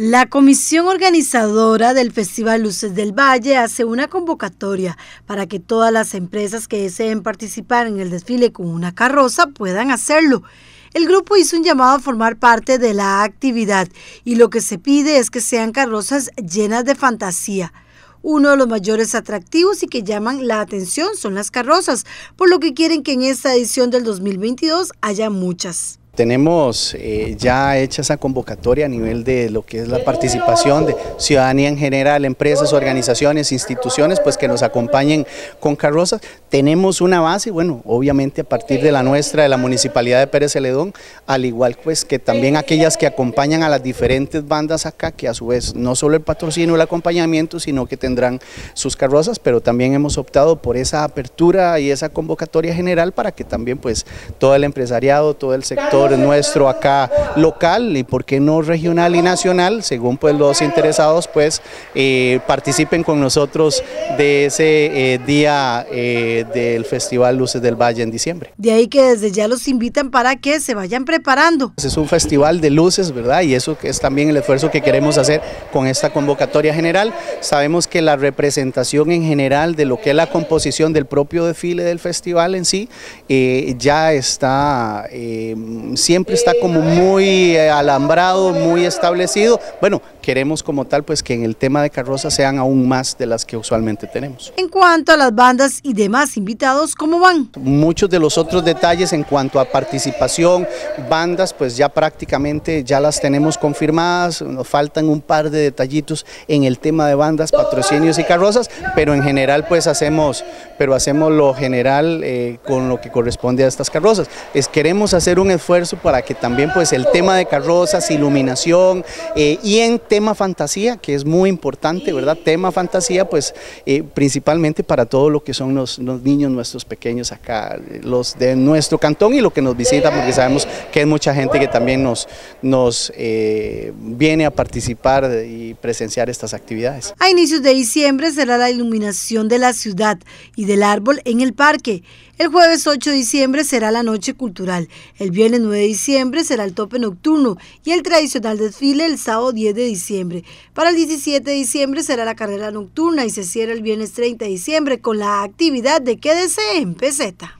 La comisión organizadora del Festival Luces del Valle hace una convocatoria para que todas las empresas que deseen participar en el desfile con una carroza puedan hacerlo. El grupo hizo un llamado a formar parte de la actividad y lo que se pide es que sean carrozas llenas de fantasía. Uno de los mayores atractivos y que llaman la atención son las carrozas, por lo que quieren que en esta edición del 2022 haya muchas. Tenemos eh, ya hecha esa convocatoria a nivel de lo que es la participación de ciudadanía en general, empresas, organizaciones, instituciones, pues que nos acompañen con carrozas. Tenemos una base, bueno, obviamente a partir de la nuestra, de la Municipalidad de Pérez Celedón, al igual pues que también aquellas que acompañan a las diferentes bandas acá, que a su vez no solo el patrocinio, el acompañamiento, sino que tendrán sus carrozas, pero también hemos optado por esa apertura y esa convocatoria general para que también pues todo el empresariado, todo el sector, nuestro acá local y por qué no regional y nacional, según pues los interesados pues eh, participen con nosotros de ese eh, día eh, del Festival Luces del Valle en diciembre. De ahí que desde ya los invitan para que se vayan preparando. Es un festival de luces, ¿verdad? Y eso es también el esfuerzo que queremos hacer con esta convocatoria general. Sabemos que la representación en general de lo que es la composición del propio desfile del festival en sí ya está siempre está como muy eh, alambrado, muy establecido. Bueno, queremos como tal pues que en el tema de carrozas sean aún más de las que usualmente tenemos. En cuanto a las bandas y demás invitados, ¿cómo van? Muchos de los otros detalles en cuanto a participación, bandas pues ya prácticamente ya las tenemos confirmadas, nos faltan un par de detallitos en el tema de bandas, patrocinios y carrozas, pero en general pues hacemos, pero hacemos lo general eh, con lo que corresponde a estas carrozas. Es, queremos hacer un esfuerzo para que también pues el tema de carrozas, iluminación eh, y en tema fantasía, que es muy importante, ¿verdad? Tema fantasía pues eh, principalmente para todo lo que son los, los, niños nuestros pequeños acá, los de nuestro cantón y lo que nos visitan, porque sabemos que hay mucha gente que también nos, nos eh, viene a participar y presenciar estas actividades. A inicios de diciembre será la iluminación de la ciudad y del árbol en el parque. El jueves 8 de diciembre será la noche cultural. El viernes 9 de diciembre será el tope nocturno y el tradicional desfile el sábado 10 de diciembre. Para el 17 de diciembre será la carrera nocturna y se cierra el viernes 30 de diciembre con la actividad de Quédese en peseta.